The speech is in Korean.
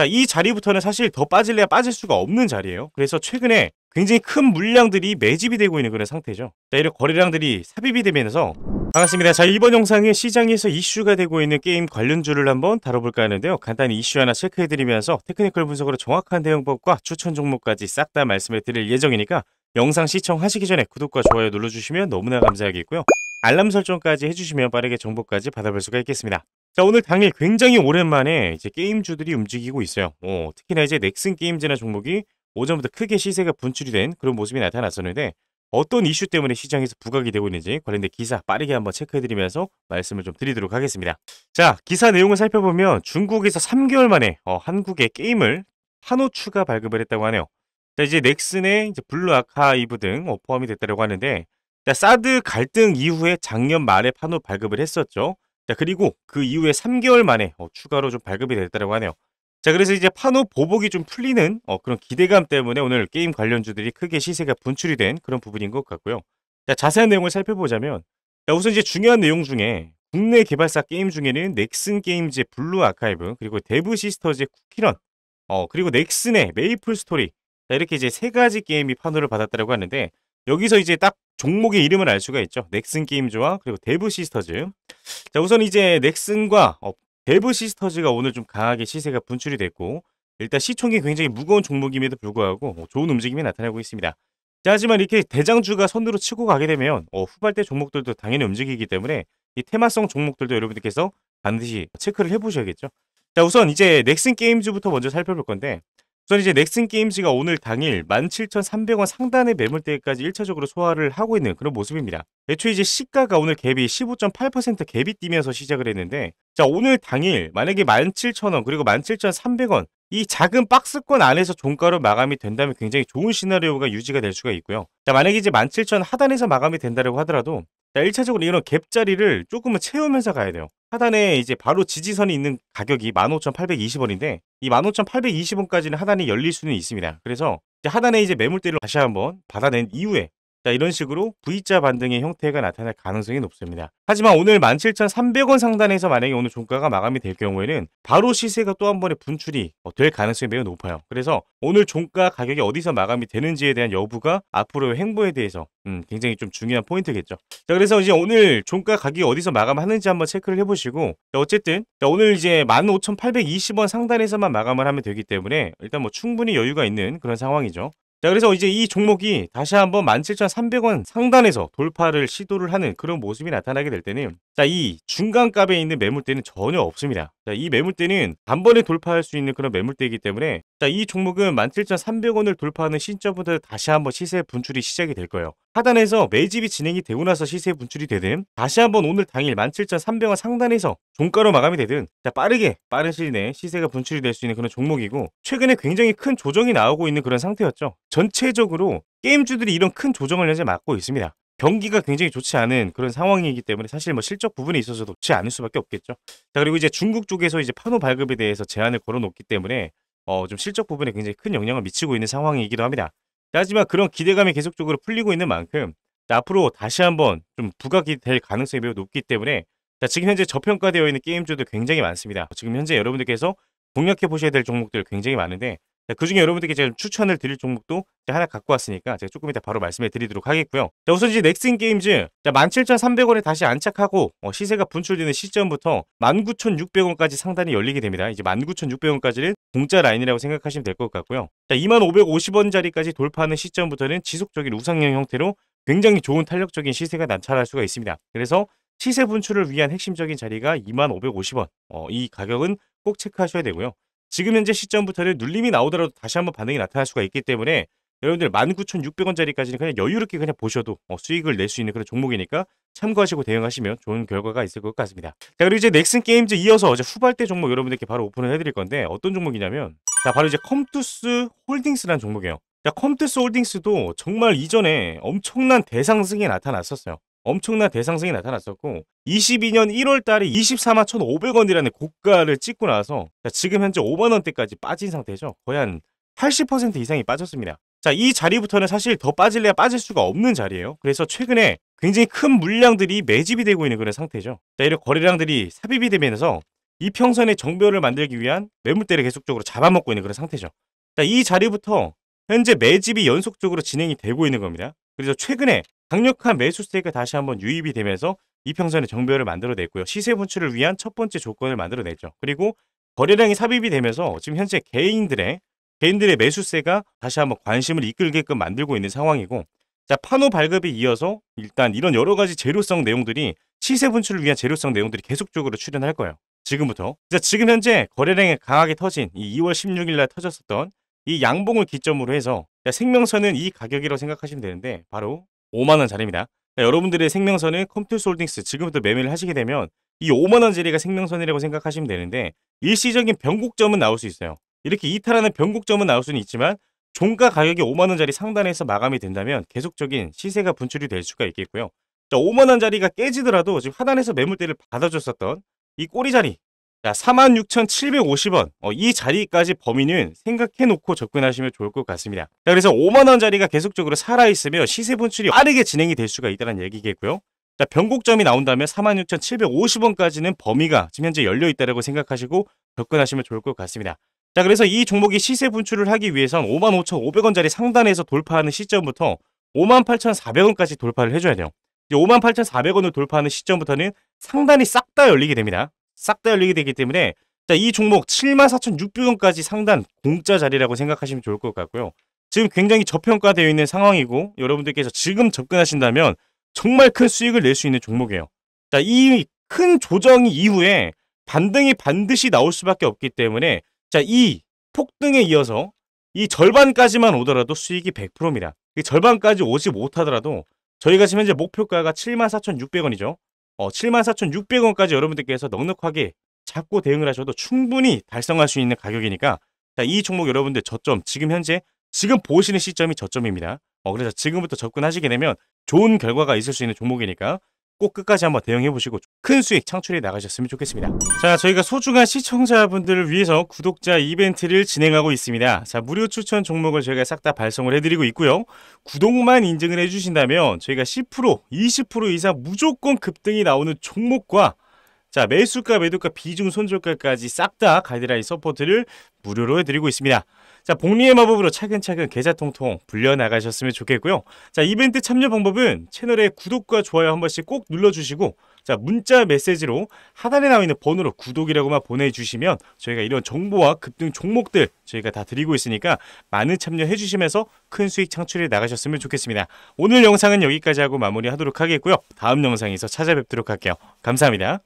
자, 이 자리부터는 사실 더 빠질래야 빠질 수가 없는 자리예요. 그래서 최근에 굉장히 큰 물량들이 매집이 되고 있는 그런 상태죠. 자, 이런 거래량들이 삽입이 되면서 반갑습니다. 자, 이번 영상에 시장에서 이슈가 되고 있는 게임 관련주를 한번 다뤄볼까 하는데요. 간단히 이슈 하나 체크해드리면서 테크니컬 분석으로 정확한 대응법과 추천 종목까지 싹 다말씀을드릴 예정이니까 영상 시청하시기 전에 구독과 좋아요 눌러주시면 너무나 감사하겠고요. 알람 설정까지 해주시면 빠르게 정보까지 받아볼 수가 있겠습니다. 자 오늘 당일 굉장히 오랜만에 이제 게임주들이 움직이고 있어요. 어, 특히나 이제 넥슨 게임즈나 종목이 오전부터 크게 시세가 분출이 된 그런 모습이 나타났었는데 어떤 이슈 때문에 시장에서 부각이 되고 있는지 관련된 기사 빠르게 한번 체크해드리면서 말씀을 좀 드리도록 하겠습니다. 자 기사 내용을 살펴보면 중국에서 3개월 만에 어, 한국에 게임을 한호 추가 발급을 했다고 하네요. 자 이제 넥슨의 이제 블루 아카이브 등 어, 포함이 됐다고 하는데 자, 사드 갈등 이후에 작년 말에 판호 발급을 했었죠. 자, 그리고 그 이후에 3개월 만에 어, 추가로 좀 발급이 됐다고 하네요. 자, 그래서 이제 판노 보복이 좀 풀리는 어, 그런 기대감 때문에 오늘 게임 관련주들이 크게 시세가 분출이 된 그런 부분인 것 같고요. 자, 자세한 내용을 살펴보자면 자, 우선 이제 중요한 내용 중에 국내 개발사 게임 중에는 넥슨 게임즈의 블루 아카이브 그리고 데브 시스터즈의 쿠키런 어, 그리고 넥슨의 메이플 스토리 자, 이렇게 이제 세 가지 게임이 판호를 받았다고 하는데 여기서 이제 딱 종목의 이름을 알 수가 있죠. 넥슨 게임즈와 그리고 데브 시스터즈. 자, 우선 이제 넥슨과 어, 데브 시스터즈가 오늘 좀 강하게 시세가 분출이 됐고 일단 시총이 굉장히 무거운 종목임에도 불구하고 어, 좋은 움직임이 나타나고 있습니다. 자, 하지만 이렇게 대장주가 선두로 치고 가게 되면 어, 후발대 종목들도 당연히 움직이기 때문에 이 테마성 종목들도 여러분들께서 반드시 체크를 해보셔야겠죠. 자, 우선 이제 넥슨 게임즈부터 먼저 살펴볼 건데 우선 이제 넥슨 게임즈가 오늘 당일 17,300원 상단의 매물대까지 1차적으로 소화를 하고 있는 그런 모습입니다. 애초에 이제 시가가 오늘 갭이 15.8% 갭이 뛰면서 시작을 했는데 자 오늘 당일 만약에 17,000원 그리고 17,300원 이 작은 박스권 안에서 종가로 마감이 된다면 굉장히 좋은 시나리오가 유지가 될 수가 있고요. 자 만약에 이제 17,000 하단에서 마감이 된다고 하더라도 자 1차적으로 이런 갭자리를 조금은 채우면서 가야 돼요. 하단에 이제 바로 지지선이 있는 가격이 15,820원인데 이 15,820원까지는 하단이 열릴 수는 있습니다. 그래서 이제 하단에 이제 매물대를 다시 한번 받아낸 이후에 자, 이런 식으로 V자 반등의 형태가 나타날 가능성이 높습니다. 하지만 오늘 17,300원 상단에서 만약에 오늘 종가가 마감이 될 경우에는 바로 시세가 또 한 번의 분출이 어, 될 가능성이 매우 높아요. 그래서 오늘 종가 가격이 어디서 마감이 되는지에 대한 여부가 앞으로의 행보에 대해서 음, 굉장히 좀 중요한 포인트겠죠. 자, 그래서 이제 오늘 종가 가격이 어디서 마감하는지 한번 체크를 해보시고 자, 어쨌든 자, 오늘 이제 15,820원 상단에서만 마감을 하면 되기 때문에 일단 뭐 충분히 여유가 있는 그런 상황이죠. 자 그래서 이제 이 종목이 다시 한번 17,300원 상단에서 돌파를 시도를 하는 그런 모습이 나타나게 될 때는 자 이 중간값에 있는 매물대는 전혀 없습니다. 자 이 매물대는 단번에 돌파할 수 있는 그런 매물대이기 때문에 자, 이 종목은 17,300원을 돌파하는 신점부터 다시 한번 시세 분출이 시작이 될 거예요. 하단에서 매집이 진행이 되고 나서 시세 분출이 되든 다시 한번 오늘 당일 17,300원 상단에서 종가로 마감이 되든 자, 빠르게 빠른 시일 내에 시세가 분출이 될 수 있는 그런 종목이고 최근에 굉장히 큰 조정이 나오고 있는 그런 상태였죠. 전체적으로 게임주들이 이런 큰 조정을 현재 맞고 있습니다. 경기가 굉장히 좋지 않은 그런 상황이기 때문에 사실 뭐 실적 부분에 있어서 좋지 않을 수밖에 없겠죠. 자 그리고 이제 중국 쪽에서 이제 파노 발급에 대해서 제한을 걸어놓기 때문에 어, 좀 실적 부분에 굉장히 큰 영향을 미치고 있는 상황이기도 합니다. 하지만 그런 기대감이 계속적으로 풀리고 있는 만큼 앞으로 다시 한번 좀 부각이 될 가능성이 매우 높기 때문에 지금 현재 저평가되어 있는 게임주도 굉장히 많습니다. 지금 현재 여러분들께서 공략해 보셔야 될 종목들 굉장히 많은데 네, 그 중에 여러분들께 제가 추천을 드릴 종목도 하나 갖고 왔으니까 제가 조금 이따 바로 말씀해 드리도록 하겠고요. 자, 우선 이제 넥슨 게임즈 17,300원에 다시 안착하고 어, 시세가 분출되는 시점부터 19,600원까지 상단이 열리게 됩니다. 이제 19,600원까지는 공짜 라인이라고 생각하시면 될 것 같고요. 자, 25,550원짜리까지 돌파하는 시점부터는 지속적인 우상형 형태로 굉장히 좋은 탄력적인 시세가 난찰할 수가 있습니다. 그래서 시세 분출을 위한 핵심적인 자리가 25,550원. 어, 이 가격은 꼭 체크하셔야 되고요. 지금 현재 시점부터는 눌림이 나오더라도 다시 한번 반응이 나타날 수가 있기 때문에 여러분들 19,600원짜리까지는 그냥 여유롭게 그냥 보셔도 어, 수익을 낼 수 있는 그런 종목이니까 참고하시고 대응하시면 좋은 결과가 있을 것 같습니다. 자 그리고 이제 넥슨 게임즈 이어서 이제 후발대 종목 여러분들께 바로 오픈을 해드릴 건데 어떤 종목이냐면 자 바로 이제 컴투스 홀딩스라는 종목이에요. 자 컴투스 홀딩스도 정말 이전에 엄청난 대상승이 나타났었어요. 엄청난 대상승이 나타났었고 22년 1월 달에 24만 1,500원이라는 고가를 찍고 나서 지금 현재 5만 원대까지 빠진 상태죠. 거의 한 80% 이상이 빠졌습니다. 자, 이 자리부터는 사실 더 빠질래야 빠질 수가 없는 자리예요. 그래서 최근에 굉장히 큰 물량들이 매집이 되고 있는 그런 상태죠. 자, 이런 거래량들이 삽입이 되면서 이평선의 정별을 만들기 위한 매물대를 계속적으로 잡아먹고 있는 그런 상태죠. 자, 이 자리부터 현재 매집이 연속적으로 진행이 되고 있는 겁니다. 그래서 최근에 강력한 매수세가 다시 한번 유입이 되면서 이평선의 정별을 만들어냈고요. 시세 분출을 위한 첫 번째 조건을 만들어냈죠. 그리고 거래량이 삽입이 되면서 지금 현재 개인들의 개인들의 매수세가 다시 한번 관심을 이끌게끔 만들고 있는 상황이고 자 판호 발급에 이어서 일단 이런 여러 가지 재료성 내용들이 시세 분출을 위한 재료성 내용들이 계속적으로 출현할 거예요. 지금부터 자 지금 현재 거래량이 강하게 터진 이 2월 16일 날 터졌었던 이 양봉을 기점으로 해서 생명선은 이 가격이라고 생각하시면 되는데 바로 5만원자리입니다 그러니까 여러분들의 생명선은 컴퓨터 홀딩스 지금부터 매매를 하시게 되면 이5만원자리가 생명선이라고 생각하시면 되는데 일시적인 변곡점은 나올 수 있어요. 이렇게 이탈하는 변곡점은 나올 수는 있지만 종가 가격이 5만원자리 상단에서 마감이 된다면 계속적인 시세가 분출이 될 수가 있겠고요. 5만원자리가 깨지더라도 지금 하단에서 매물대를 받아줬었던 이 꼬리자리 자, 46,750원. 어, 이 자리까지 범위는 생각해놓고 접근하시면 좋을 것 같습니다. 자, 그래서 5만원 자리가 계속적으로 살아있으며 시세 분출이 빠르게 진행이 될 수가 있다는 얘기겠고요. 자, 변곡점이 나온다면 46,750원까지는 범위가 지금 현재 열려있다고 생각하시고 접근하시면 좋을 것 같습니다. 자, 그래서 이 종목이 시세 분출을 하기 위해선 5 5 5 0 0원자리 상단에서 돌파하는 시점부터 58,400원까지 돌파를 해줘야 돼요. 58,400원을 돌파하는 시점부터는 상단이 싹 다 열리게 됩니다. 싹다 열리게 되기 때문에 자, 이 종목 74,600원까지 상단 공짜 자리라고 생각하시면 좋을 것 같고요. 지금 굉장히 저평가되어 있는 상황이고 여러분들께서 지금 접근하신다면 정말 큰 수익을 낼 수 있는 종목이에요. 자, 이 큰 조정 이후에 반등이 반드시 나올 수밖에 없기 때문에 자, 이 폭등에 이어서 이 절반까지만 오더라도 수익이 100%입니다. 절반까지 오지 못하더라도 저희가 지금 현재 목표가가 74,600원이죠. 어, 74,600원까지 여러분들께서 넉넉하게 잡고 대응을 하셔도 충분히 달성할 수 있는 가격이니까 자, 이 종목 여러분들 저점 지금 현재 지금 보시는 시점이 저점입니다. 어, 그래서 지금부터 접근하시게 되면 좋은 결과가 있을 수 있는 종목이니까 꼭 끝까지 한번 대응해 보시고 큰 수익 창출해 나가셨으면 좋겠습니다. 자, 저희가 소중한 시청자분들을 위해서 구독자 이벤트를 진행하고 있습니다. 자, 무료 추천 종목을 저희가 싹 다 발송을 해드리고 있고요. 구독만 인증을 해주신다면 저희가 10% 20% 이상 무조건 급등이 나오는 종목과 자, 매수가, 매도가, 비중, 손절가까지 싹 다 가이드라인 서포트를 무료로 해드리고 있습니다. 자, 복리의 마법으로 차근차근 계좌 통통 불려나가셨으면 좋겠고요. 자, 이벤트 참여 방법은 채널의 구독과 좋아요 한 번씩 꼭 눌러주시고 자, 문자 메시지로 하단에 나와 있는 번호로 구독이라고만 보내주시면 저희가 이런 정보와 급등 종목들 저희가 다 드리고 있으니까 많은 참여해 주시면서 큰 수익 창출에 나가셨으면 좋겠습니다. 오늘 영상은 여기까지 하고 마무리하도록 하겠고요. 다음 영상에서 찾아뵙도록 할게요. 감사합니다.